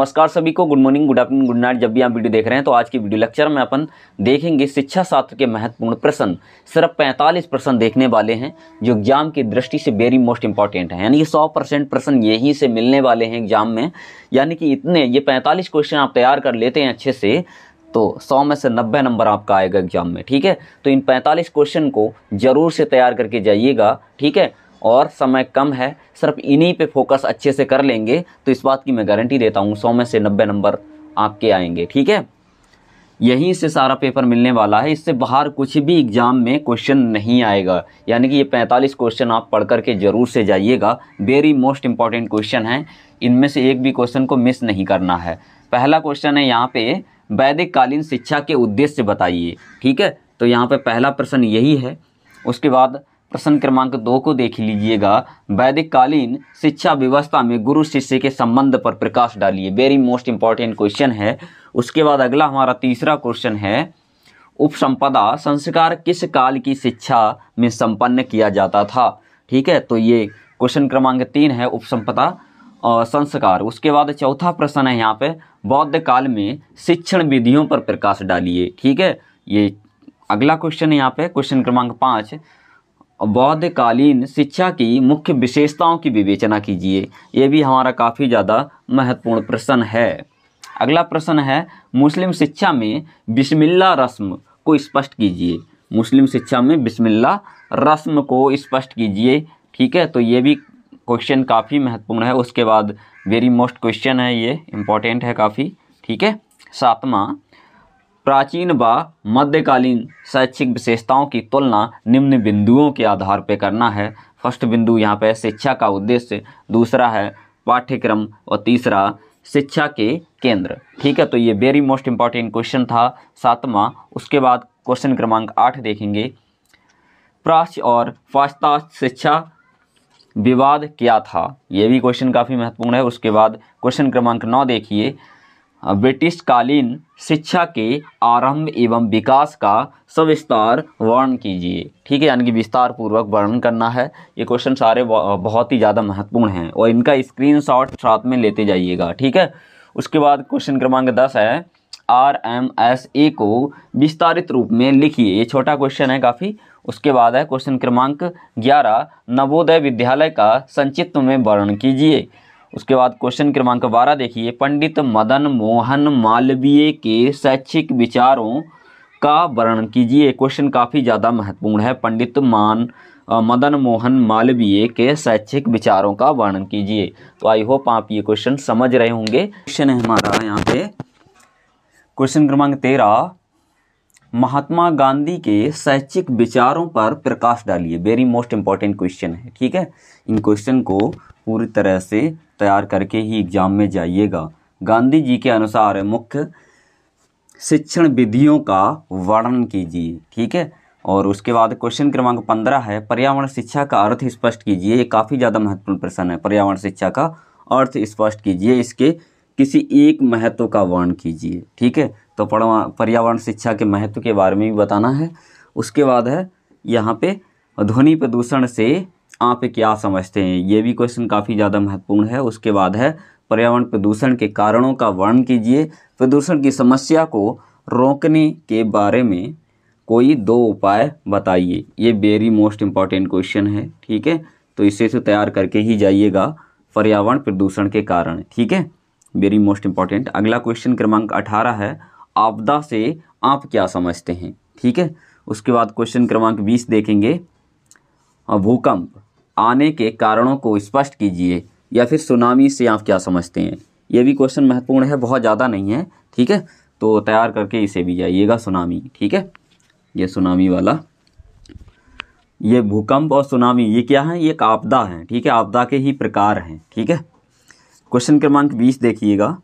नमस्कार सभी को good morning good afternoon good night जब भी आप वीडियो देख रहे हैं तो आज की वीडियो लेक्चर में अपन देखेंगे शिक्षा शास्त्र के महत्वपूर्ण प्रश्न सिर्फ 45 प्रश्न देखने वाले हैं जो एग्जाम की दृष्टि से वेरी मोस्ट इंपॉर्टेंट है यानी कि 100 परसेंट प्रश्न यहीं से मिलने वाले हैं एग्जाम में यानी कि इतने ये पैंतालीस क्वेश्चन आप तैयार कर लेते हैं अच्छे से तो 100 में से 90 नंबर आपका आएगा एग्जाम में ठीक है तो इन 45 क्वेश्चन को जरूर से तैयार करके जाइएगा ठीक है और समय कम है सिर्फ इन्हीं पे फोकस अच्छे से कर लेंगे तो इस बात की मैं गारंटी देता हूँ सौ में से नब्बे नंबर आपके आएंगे ठीक है यहीं से सारा पेपर मिलने वाला है इससे बाहर कुछ भी एग्ज़ाम में क्वेश्चन नहीं आएगा यानी कि ये 45 क्वेश्चन आप पढ़ करके ज़रूर से जाइएगा वेरी मोस्ट इंपॉर्टेंट क्वेश्चन है इनमें से एक भी क्वेश्चन को मिस नहीं करना है पहला क्वेश्चन है यहाँ पे वैदिक कालीन शिक्षा के उद्देश्य बताइए ठीक है तो यहाँ पे पहला प्रश्न यही है उसके बाद प्रश्न क्रमांक दो को देख लीजिएगा वैदिक कालीन शिक्षा व्यवस्था में गुरु शिष्य के संबंध पर प्रकाश डालिए वेरी मोस्ट इंपॉर्टेंट क्वेश्चन है उसके बाद अगला हमारा तीसरा क्वेश्चन है उपसंपदा संस्कार किस काल की शिक्षा में संपन्न किया जाता था ठीक है तो ये क्वेश्चन क्रमांक तीन है उपसंपदा और संस्कार उसके बाद चौथा प्रश्न है यहाँ पे बौद्ध काल में शिक्षण विधियों पर प्रकाश डालिए ठीक है ये अगला क्वेश्चन है यहाँ पे क्वेश्चन क्रमांक पाँच बौद्धकालीन शिक्षा की मुख्य विशेषताओं की विवेचना कीजिए ये भी हमारा काफ़ी ज़्यादा महत्वपूर्ण प्रश्न है अगला प्रश्न है मुस्लिम शिक्षा में बिस्मिल्ला रस्म को स्पष्ट कीजिए मुस्लिम शिक्षा में बिस्मिल्ला रस्म को स्पष्ट कीजिए ठीक है तो ये भी क्वेश्चन काफ़ी महत्वपूर्ण है उसके बाद वेरी मोस्ट क्वेश्चन है ये इम्पोर्टेंट है काफ़ी ठीक है सातवां प्राचीन व मध्यकालीन शैक्षिक विशेषताओं की तुलना निम्न बिंदुओं के आधार पर करना है फर्स्ट बिंदु यहाँ पर शिक्षा का उद्देश्य दूसरा है पाठ्यक्रम और तीसरा शिक्षा के केंद्र ठीक है तो ये वेरी मोस्ट इम्पॉर्टेंट क्वेश्चन था सातवां उसके बाद क्वेश्चन क्रमांक आठ देखेंगे प्राच और पाश्चात्य शिक्षा विवाद क्या था ये भी क्वेश्चन काफ़ी महत्वपूर्ण है उसके बाद क्वेश्चन क्रमांक नौ देखिए ब्रिटिशकालीन शिक्षा के आरंभ एवं विकास का सविस्तार वर्णन कीजिए ठीक है यानी कि विस्तार पूर्वक वर्णन करना है ये क्वेश्चन सारे बहुत ही ज़्यादा महत्वपूर्ण हैं और इनका स्क्रीनशॉट साथ में लेते जाइएगा ठीक है उसके बाद क्वेश्चन क्रमांक दस है आर एम एस ए को विस्तारित रूप में लिखिए ये छोटा क्वेश्चन है काफ़ी उसके बाद है क्वेश्चन क्रमांक ग्यारह नवोदय विद्यालय का संचित्व में वर्णन कीजिए उसके बाद क्वेश्चन क्रमांक बारह देखिए पंडित मदन मोहन मालवीय के शैक्षिक विचारों का वर्णन कीजिए क्वेश्चन काफ़ी ज़्यादा महत्वपूर्ण है पंडित मान मदन मोहन मालवीय के शैक्षिक विचारों का वर्णन कीजिए तो आई होप आप ये क्वेश्चन समझ रहे होंगे क्वेश्चन है हमारा यहाँ पे क्वेश्चन क्रमांक तेरह महात्मा गांधी के शैक्षिक विचारों पर प्रकाश डालिए वेरी मोस्ट इंपॉर्टेंट क्वेश्चन है ठीक है इन क्वेश्चन को पूरी तरह से तैयार करके ही एग्ज़ाम में जाइएगा गांधी जी के अनुसार मुख्य शिक्षण विधियों का वर्णन कीजिए ठीक है और उसके बाद क्वेश्चन क्रमांक पंद्रह है पर्यावरण शिक्षा का अर्थ स्पष्ट कीजिए ये काफ़ी ज़्यादा महत्वपूर्ण प्रश्न है पर्यावरण शिक्षा का अर्थ स्पष्ट कीजिए इसके किसी एक महत्व का वर्णन कीजिए ठीक है तो पर्यावरण शिक्षा के महत्व के बारे में भी बताना है उसके बाद है यहाँ पे ध्वनि प्रदूषण से आप क्या समझते हैं ये भी क्वेश्चन काफ़ी ज़्यादा महत्वपूर्ण है उसके बाद है पर्यावरण प्रदूषण के कारणों का वर्णन कीजिए प्रदूषण की समस्या को रोकने के बारे में कोई दो उपाय बताइए ये वेरी मोस्ट इम्पॉर्टेंट क्वेश्चन है ठीक है तो इसे तो तैयार करके ही जाइएगा पर्यावरण प्रदूषण के कारण ठीक है वेरी मोस्ट इम्पॉर्टेंट अगला क्वेश्चन क्रमांक अठारह है आपदा से आप क्या समझते हैं ठीक है उसके बाद क्वेश्चन क्रमांक बीस देखेंगे भूकंप आने के कारणों को स्पष्ट कीजिए या फिर सुनामी से आप क्या समझते हैं ये भी क्वेश्चन महत्वपूर्ण है बहुत ज़्यादा नहीं है ठीक है तो तैयार करके इसे भी जाइएगा सुनामी ठीक है ये सुनामी वाला ये भूकंप और सुनामी ये क्या है ये एक आपदा है ठीक है आपदा के ही प्रकार हैं ठीक है क्वेश्चन क्रमांक बीस देखिएगा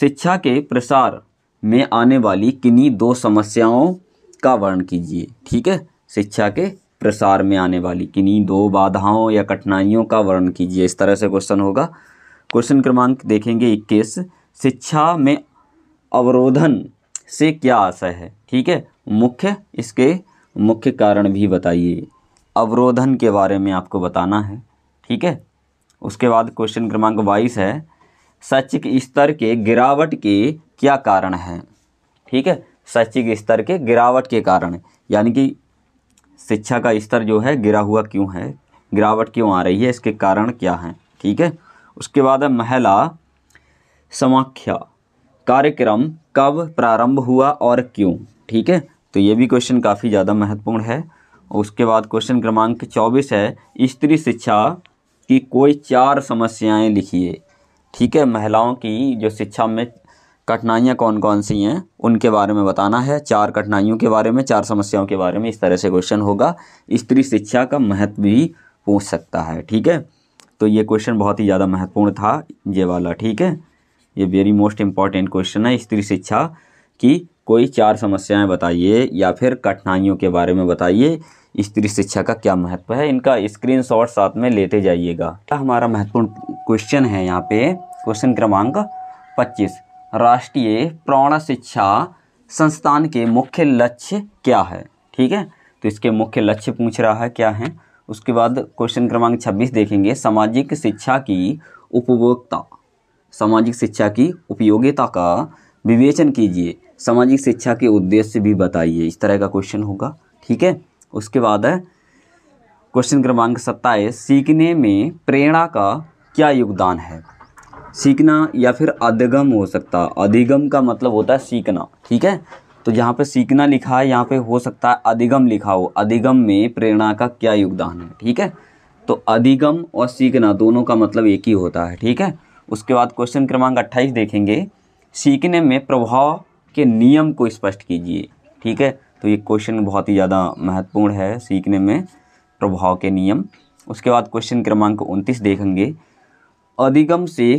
शिक्षा के प्रसार में आने वाली किन्हीं दो समस्याओं का वर्णन कीजिए ठीक है शिक्षा के प्रसार में आने वाली किन्हीं दो बाधाओं या कठिनाइयों का वर्णन कीजिए इस तरह से क्वेश्चन होगा क्वेश्चन क्रमांक देखेंगे इक्कीस शिक्षा में अवरोधन से क्या आशा है ठीक है मुख्य इसके मुख्य कारण भी बताइए अवरोधन के बारे में आपको बताना है ठीक है उसके बाद क्वेश्चन क्रमांक बाईस है शैक्षिक स्तर के गिरावट के क्या कारण हैं ठीक है शैक्षिक स्तर के गिरावट के कारण यानी कि शिक्षा का स्तर जो है गिरा हुआ क्यों है गिरावट क्यों आ रही है इसके कारण क्या हैं ठीक है उसके बाद है महिला समाख्या कार्यक्रम कब प्रारंभ हुआ और क्यों ठीक है तो ये भी क्वेश्चन काफ़ी ज़्यादा महत्वपूर्ण है उसके बाद क्वेश्चन क्रमांक चौबीस है स्त्री शिक्षा की कोई चार समस्याएं लिखिए ठीक है महिलाओं की जो शिक्षा में कठिनाइयाँ कौन कौन सी हैं उनके बारे में बताना है चार कठिनाइयों के बारे में चार समस्याओं के बारे में इस तरह से क्वेश्चन होगा स्त्री शिक्षा का महत्व भी पूछ सकता है ठीक है तो ये क्वेश्चन बहुत ही ज़्यादा महत्वपूर्ण था ये वाला ठीक है ये वेरी मोस्ट इम्पॉर्टेंट क्वेश्चन है स्त्री शिक्षा की कोई चार समस्याएं बताइए या फिर कठिनाइयों के बारे में बताइए स्त्री शिक्षा का क्या महत्व है इनका स्क्रीन शॉट साथ में लेते जाइएगा हमारा महत्वपूर्ण क्वेश्चन है यहाँ पे क्वेश्चन क्रमांक पच्चीस राष्ट्रीय प्रौण शिक्षा संस्थान के मुख्य लक्ष्य क्या है ठीक है तो इसके मुख्य लक्ष्य पूछ रहा है क्या है उसके बाद क्वेश्चन क्रमांक 26 देखेंगे सामाजिक शिक्षा की उपभोक्ता सामाजिक शिक्षा की उपयोगिता का विवेचन कीजिए सामाजिक शिक्षा के उद्देश्य भी बताइए इस तरह का क्वेश्चन होगा ठीक है उसके बाद है क्वेश्चन क्रमांक सत्ताईस सीखने में प्रेरणा का क्या योगदान है सीखना या फिर अधिगम हो सकता है अधिगम का मतलब होता है सीखना ठीक है तो जहाँ पे सीखना लिखा है यहाँ पे हो सकता है अधिगम लिखा हो अधिगम में प्रेरणा का क्या योगदान है ठीक है तो अधिगम और सीखना दोनों का मतलब एक ही होता है ठीक है उसके बाद क्वेश्चन क्रमांक अट्ठाईस देखेंगे सीखने में प्रभाव के नियम को स्पष्ट कीजिए ठीक है तो ये क्वेश्चन बहुत ही ज़्यादा महत्वपूर्ण है सीखने में प्रभाव के नियम उसके बाद क्वेश्चन क्रमांक उनतीस देखेंगे अधिगम से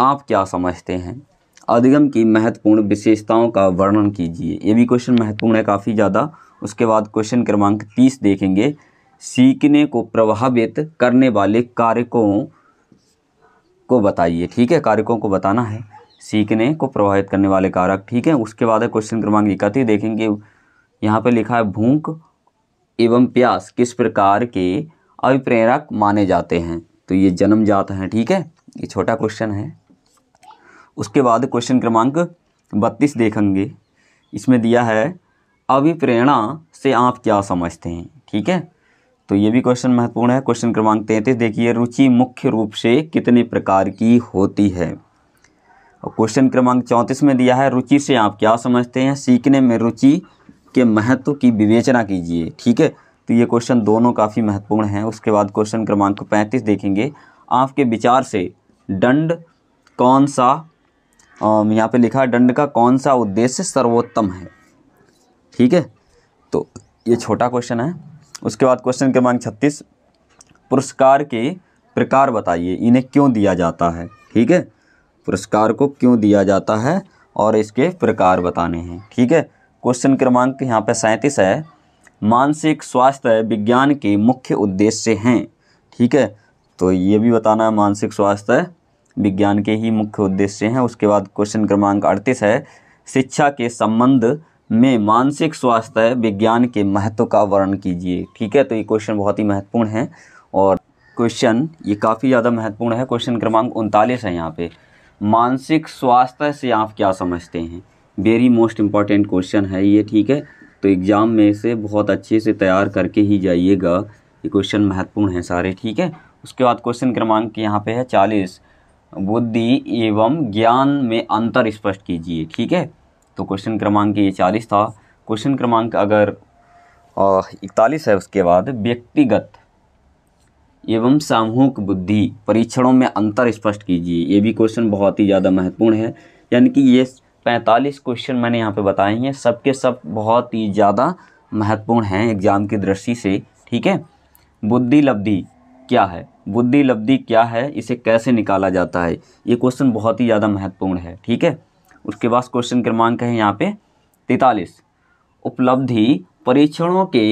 आप क्या समझते हैं अधिगम की महत्वपूर्ण विशेषताओं का वर्णन कीजिए ये भी क्वेश्चन महत्वपूर्ण है काफ़ी ज़्यादा उसके बाद क्वेश्चन क्रमांक तीस देखेंगे सीखने को प्रभावित करने वाले कारकों को बताइए ठीक है कारकों को बताना है सीखने को प्रभावित करने वाले कारक ठीक है उसके बाद है क्वेश्चन क्रमांक इकतीस देखेंगे यहाँ पर लिखा है भूख एवं प्यास किस प्रकार के अभिप्रेरक माने जाते हैं तो ये जन्मजात हैं ठीक है ये छोटा क्वेश्चन है उसके बाद क्वेश्चन क्रमांक बत्तीस देखेंगे इसमें दिया है अभिप्रेरणा से आप क्या समझते हैं ठीक है तो ये भी क्वेश्चन महत्वपूर्ण है क्वेश्चन क्रमांक तैंतीस देखिए रुचि मुख्य रूप से कितने प्रकार की होती है और क्वेश्चन क्रमांक चौंतीस में दिया है रुचि से आप क्या समझते हैं सीखने में रुचि के महत्व की विवेचना कीजिए ठीक है तो ये क्वेश्चन दोनों काफ़ी महत्वपूर्ण हैं उसके बाद क्वेश्चन क्रमांक पैंतीस देखेंगे आपके विचार से दंड कौन सा यहाँ पे लिखा है दंड का कौन सा उद्देश्य सर्वोत्तम है ठीक है तो ये छोटा क्वेश्चन है उसके बाद क्वेश्चन क्रमांक छत्तीस पुरस्कार के प्रकार बताइए इन्हें क्यों दिया जाता है ठीक है पुरस्कार को क्यों दिया जाता है और इसके प्रकार बताने हैं ठीक है क्वेश्चन क्रमांक यहाँ पे सैंतीस है मानसिक स्वास्थ्य विज्ञान के मुख्य उद्देश्य हैं ठीक है तो ये भी बताना है मानसिक स्वास्थ्य विज्ञान के ही मुख्य उद्देश्य हैं उसके बाद क्वेश्चन क्रमांक अड़तीस है शिक्षा के संबंध में मानसिक स्वास्थ्य विज्ञान के महत्व का वर्णन कीजिए ठीक है तो ये क्वेश्चन बहुत ही महत्वपूर्ण है और क्वेश्चन ये काफ़ी ज़्यादा महत्वपूर्ण है क्वेश्चन क्रमांक उनतालीस है यहाँ पे मानसिक स्वास्थ्य से आप क्या समझते हैं वेरी मोस्ट इम्पॉर्टेंट क्वेश्चन है ये ठीक है तो एग्ज़ाम में से बहुत अच्छे से तैयार करके ही जाइएगा ये क्वेश्चन महत्वपूर्ण है सारे ठीक है उसके बाद क्वेश्चन क्रमांक यहाँ पे है चालीस बुद्धि एवं ज्ञान में अंतर स्पष्ट कीजिए ठीक है तो क्वेश्चन क्रमांक ये चालीस था क्वेश्चन क्रमांक अगर इकतालीस है उसके बाद व्यक्तिगत एवं सामूहिक बुद्धि परीक्षणों में अंतर स्पष्ट कीजिए ये भी क्वेश्चन बहुत ही ज़्यादा महत्वपूर्ण है यानी कि ये पैंतालीस क्वेश्चन मैंने यहाँ पे बताए हैं सबके सब बहुत ही ज़्यादा महत्वपूर्ण हैं एग्ज़ाम की दृष्टि से ठीक है बुद्धि लब्धि क्या है बुद्धि लब्धि क्या है इसे कैसे निकाला जाता है ये क्वेश्चन बहुत ही ज़्यादा महत्वपूर्ण है ठीक है उसके बाद क्वेश्चन क्रमांक है यहाँ पे तैतालीस उपलब्धि परीक्षणों के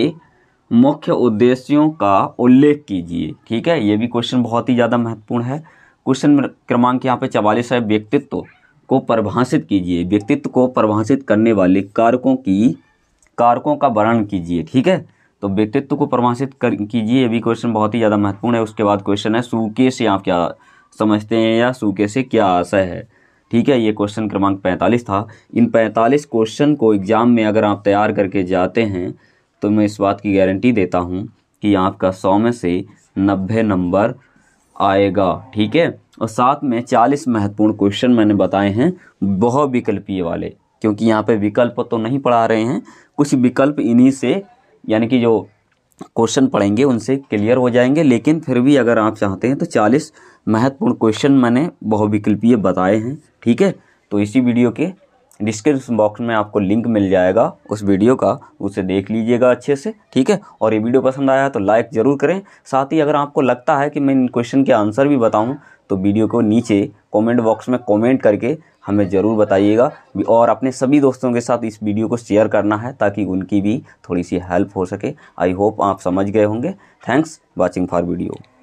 मुख्य उद्देश्यों का उल्लेख कीजिए ठीक है ये भी क्वेश्चन बहुत ही ज़्यादा महत्वपूर्ण है क्वेश्चन क्रमांक यहाँ पे चवालीस है व्यक्तित्व को परिभाषित कीजिए व्यक्तित्व को परिभाषित करने वाले कारकों की कारकों का वर्णन कीजिए ठीक है तो व्यक्तित्व को परिभाषित कर कीजिए ये भी क्वेश्चन बहुत ही ज़्यादा महत्वपूर्ण है उसके बाद क्वेश्चन है सूखे से आप क्या समझते हैं या सूखे से क्या आशा है ठीक है ये क्वेश्चन क्रमांक पैंतालीस था इन पैंतालीस क्वेश्चन को एग्ज़ाम में अगर आप तैयार करके जाते हैं तो मैं इस बात की गारंटी देता हूँ कि आपका सौ में से नब्बे नंबर आएगा ठीक है और साथ में चालीस महत्वपूर्ण क्वेश्चन मैंने बताए हैं बहुविकल्पीय वाले क्योंकि यहाँ पे विकल्प तो नहीं पढ़ा रहे हैं कुछ विकल्प इन्हीं से यानी कि जो क्वेश्चन पढ़ेंगे उनसे क्लियर हो जाएंगे लेकिन फिर भी अगर आप चाहते हैं तो चालीस महत्वपूर्ण क्वेश्चन मैंने बहुविकल्पीय बताए हैं ठीक है तो इसी वीडियो के डिस्क्रिप्शन बॉक्स में आपको लिंक मिल जाएगा उस वीडियो का उसे देख लीजिएगा अच्छे से ठीक है और ये वीडियो पसंद आया तो लाइक ज़रूर करें साथ ही अगर आपको लगता है कि मैं इन क्वेश्चन के आंसर भी बताऊं तो वीडियो को नीचे कमेंट बॉक्स में कमेंट करके हमें ज़रूर बताइएगा और अपने सभी दोस्तों के साथ इस वीडियो को शेयर करना है ताकि उनकी भी थोड़ी सी हेल्प हो सके आई होप आप समझ गए होंगे थैंक्स वॉचिंग फॉर वीडियो